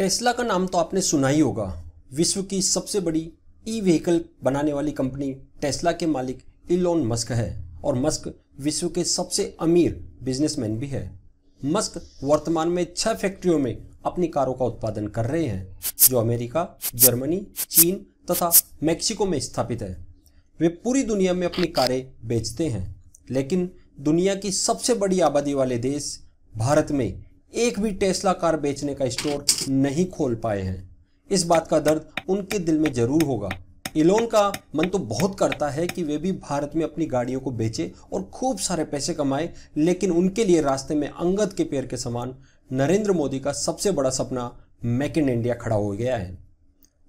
Tesla का नाम तो आपने सुना ही होगा विश्व की सबसे बड़ी ई व्हीकल बनाने वाली कंपनी टेस्ला के मालिक इलोन मस्क है और मस्क विश्व के सबसे अमीर बिजनेसमैन भी है मस्क वर्तमान में छह फैक्ट्रियों में अपनी कारों का उत्पादन कर रहे हैं जो अमेरिका जर्मनी चीन तथा मेक्सिको में स्थापित है वे पूरी दुनिया में अपनी कारें बेचते हैं लेकिन दुनिया की सबसे बड़ी आबादी वाले देश भारत में एक भी टेस्ला कार बेचने का स्टोर नहीं खोल पाए हैं इस बात का दर्द उनके दिल में ज़रूर होगा इलोन का मन तो बहुत करता है कि वे भी भारत में अपनी गाड़ियों को बेचे और खूब सारे पैसे कमाए लेकिन उनके लिए रास्ते में अंगद के पेड़ के समान नरेंद्र मोदी का सबसे बड़ा सपना मेक इन इंडिया खड़ा हो गया है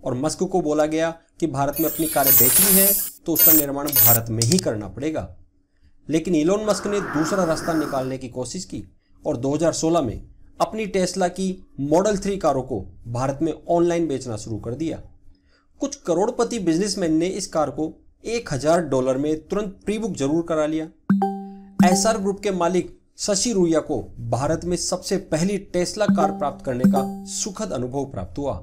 और मस्क को बोला गया कि भारत में अपनी कारें बेचनी है तो उसका निर्माण भारत में ही करना पड़ेगा लेकिन इलोन मस्क ने दूसरा रास्ता निकालने की कोशिश की और 2016 में अपनी टेस्ला की मॉडल थ्री कारों को भारत में ऑनलाइन बेचना शुरू कर दिया कुछ करोड़पति बिजनेसमैन ने इस कार को एक हजार डॉलर में तुरंत प्री बुक जरूर करा लिया एस ग्रुप के मालिक शशि रूया को भारत में सबसे पहली टेस्ला कार प्राप्त करने का सुखद अनुभव प्राप्त हुआ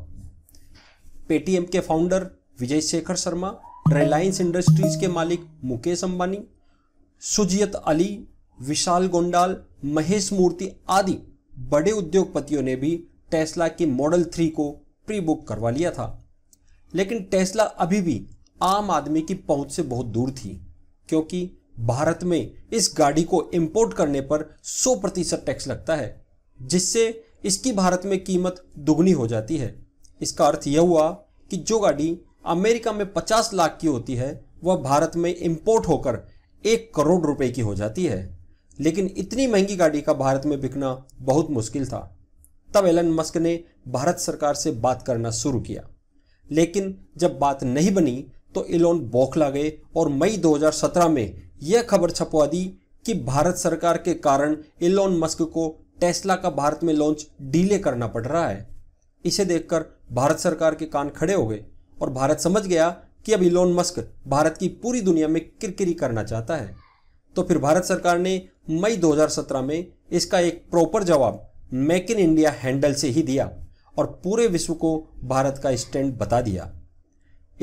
पेटीएम के फाउंडर विजय शेखर शर्मा रिलायंस इंडस्ट्रीज के मालिक मुकेश अंबानी सुजियत अली विशाल गोंडाल महेश मूर्ति आदि बड़े उद्योगपतियों ने भी टेस्ला के मॉडल थ्री को प्री बुक करवा लिया था लेकिन टेस्ला अभी भी आम आदमी की पहुंच से बहुत दूर थी क्योंकि भारत में इस गाड़ी को इंपोर्ट करने पर 100 प्रतिशत टैक्स लगता है जिससे इसकी भारत में कीमत दुगनी हो जाती है इसका अर्थ यह हुआ कि जो गाड़ी अमेरिका में 50 लाख की होती है वह भारत में इंपोर्ट होकर एक करोड़ रुपए की हो जाती है लेकिन इतनी महंगी गाड़ी का भारत में बिकना बहुत मुश्किल था तब एलन मस्क ने भारत सरकार से बात करना शुरू किया लेकिन जब बात नहीं बनी तो एलोन बौखला गए और मई 2017 में यह खबर छपवा दी कि भारत सरकार के कारण एलोन मस्क को टेस्ला का भारत में लॉन्च डीले करना पड़ रहा है इसे देखकर भारत सरकार के कान खड़े हो गए और भारत समझ गया कि अब इलोन मस्क भारत की पूरी दुनिया में किरकिरी करना चाहता है तो फिर भारत सरकार ने मई 2017 में इसका एक प्रॉपर जवाब मेक इन इंडिया हैंडल से ही दिया और पूरे विश्व को भारत का स्टैंड बता दिया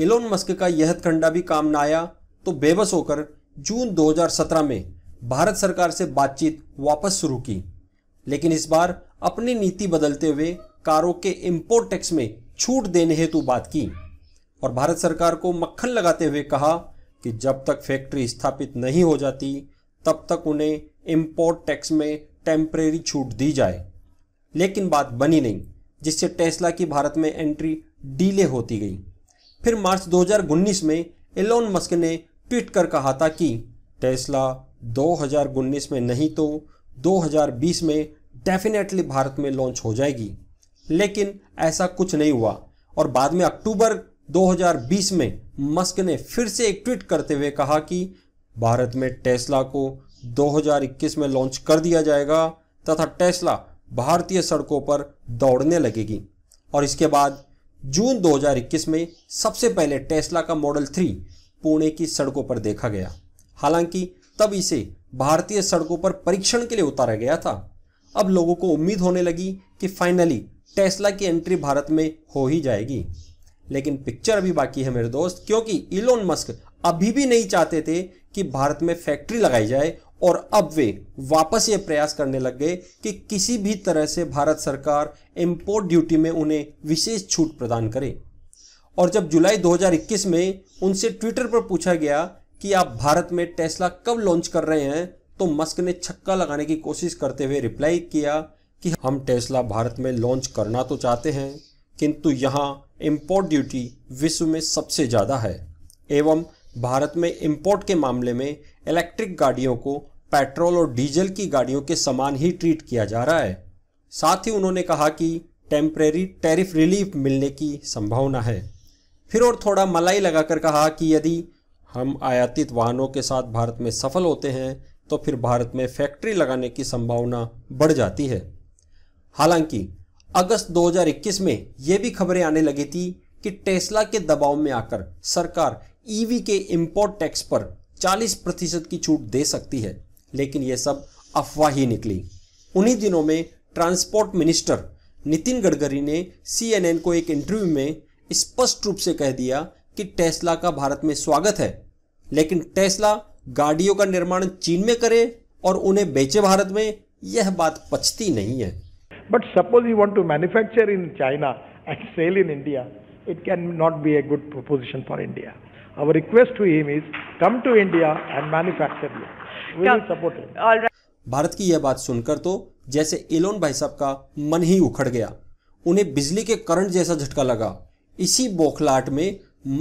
इलोन मस्क का यह खंडा भी काम ना आया तो बेबस होकर जून 2017 में भारत सरकार से बातचीत वापस शुरू की लेकिन इस बार अपनी नीति बदलते हुए कारों के इंपोर्ट टैक्स में छूट देने हेतु बात की और भारत सरकार को मक्खन लगाते हुए कहा कि जब तक फैक्ट्री स्थापित नहीं हो जाती तब तक उन्हें इम्पोर्ट टैक्स में टेम्परेरी छूट दी जाए लेकिन बात बनी नहीं जिससे टेस्ला की भारत में एंट्री डीले होती गई फिर मार्च 2019 में एलोन मस्क ने ट्वीट कर कहा था कि टेस्ला 2019 में नहीं तो 2020 में डेफिनेटली भारत में लॉन्च हो जाएगी लेकिन ऐसा कुछ नहीं हुआ और बाद में अक्टूबर 2020 में मस्क ने फिर से एक ट्वीट करते हुए कहा कि भारत में टेस्ला को 2021 में लॉन्च कर दिया जाएगा तथा टेस्ला भारतीय सड़कों पर दौड़ने लगेगी और इसके बाद जून 2021 में सबसे पहले टेस्ला का मॉडल थ्री पुणे की सड़कों पर देखा गया हालांकि तब इसे भारतीय सड़कों पर परीक्षण के लिए उतारा गया था अब लोगों को उम्मीद होने लगी कि फाइनली टेस्ला की एंट्री भारत में हो ही जाएगी लेकिन पिक्चर अभी बाकी है मेरे दोस्त क्योंकि इलोन मस्क अभी भी नहीं चाहते थे कि भारत में फैक्ट्री लगाई जाए और अब वे वापस ये प्रयास करने लग गए कि किसी भी तरह से भारत सरकार इंपोर्ट ड्यूटी में उन्हें विशेष छूट प्रदान करे और जब जुलाई 2021 में उनसे ट्विटर पर पूछा गया कि आप भारत में टेस्ला कब लॉन्च कर रहे हैं तो मस्क ने छक्का लगाने की कोशिश करते हुए रिप्लाई किया कि हम टेस्ला भारत में लॉन्च करना तो चाहते हैं किंतु यहाँ इम्पोर्ट ड्यूटी विश्व में सबसे ज़्यादा है एवं भारत में इम्पोर्ट के मामले में इलेक्ट्रिक गाड़ियों को पेट्रोल और डीजल की गाड़ियों के समान ही ट्रीट किया जा रहा है साथ ही उन्होंने कहा कि टेम्परेरी टैरिफ रिलीफ मिलने की संभावना है फिर और थोड़ा मलाई लगाकर कहा कि यदि हम आयातित वाहनों के साथ भारत में सफल होते हैं तो फिर भारत में फैक्ट्री लगाने की संभावना बढ़ जाती है हालांकि अगस्त 2021 में यह भी खबरें आने लगी थी कि टेस्ला के दबाव में आकर सरकार ईवी e के इंपोर्ट टैक्स पर 40 प्रतिशत की छूट दे सकती है लेकिन यह सब अफवाह ही निकली उन्हीं दिनों में ट्रांसपोर्ट मिनिस्टर नितिन गडकरी ने सीएनएन को एक इंटरव्यू में स्पष्ट रूप से कह दिया कि टेस्ला का भारत में स्वागत है लेकिन टेस्ला गाड़ियों का निर्माण चीन में करे और उन्हें बेचे भारत में यह बात पचती नहीं है But suppose you want to manufacture in China and sell in India, it cannot be a good proposition for India. Our request to him is come to India and manufacture here. We will support him. All right. Bharat की यह बात सुनकर तो जैसे Elon भाई साहब का मन ही उखड़ गया उन्हें बिजली के करंट जैसा झटका लगा इसी बौखलाहट में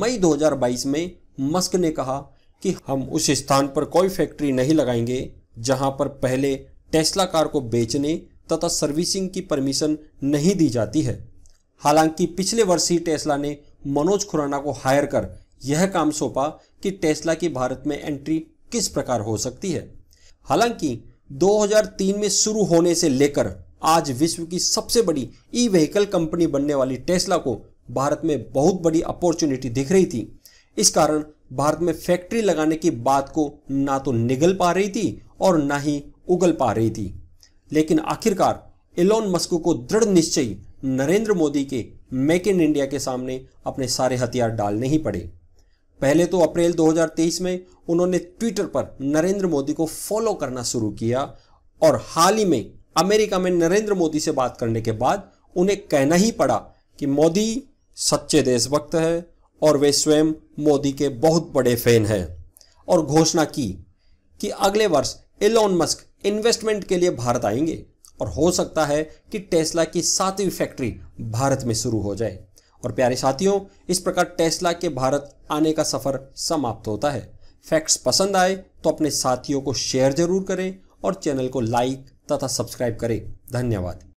मई 2022 में मस्क ने कहा कि हम उस स्थान पर कोई फैक्ट्री नहीं लगाएंगे जहां पर पहले टेस्ला कार को बेचने तथा सर्विसिंग की परमिशन नहीं दी जाती है हालांकि पिछले वर्ष ही टेस्ला ने मनोज खुराना को हायर कर यह काम सौंपा कि टेस्ला की भारत में एंट्री किस प्रकार हो सकती है हालांकि 2003 में शुरू होने से लेकर आज विश्व की सबसे बड़ी ई व्हीकल कंपनी बनने वाली टेस्ला को भारत में बहुत बड़ी अपॉर्चुनिटी दिख रही थी इस कारण भारत में फैक्ट्री लगाने की बात को ना तो निगल पा रही थी और ना ही उगल पा रही थी लेकिन आखिरकार एलोन मस्क को दृढ़ निश्चय नरेंद्र मोदी के मेक इन इंडिया के सामने अपने सारे हथियार डालने ही पड़े पहले तो अप्रैल 2023 में उन्होंने ट्विटर पर नरेंद्र मोदी को फॉलो करना शुरू किया और हाल ही में अमेरिका में नरेंद्र मोदी से बात करने के बाद उन्हें कहना ही पड़ा कि मोदी सच्चे देशभक्त है और वे स्वयं मोदी के बहुत बड़े फैन हैं और घोषणा की कि अगले वर्ष एलोन मस्क इन्वेस्टमेंट के लिए भारत आएंगे और हो सकता है कि टेस्ला की सातवीं फैक्ट्री भारत में शुरू हो जाए और प्यारे साथियों इस प्रकार टेस्ला के भारत आने का सफ़र समाप्त होता है फैक्ट्स पसंद आए तो अपने साथियों को शेयर जरूर करें और चैनल को लाइक तथा सब्सक्राइब करें धन्यवाद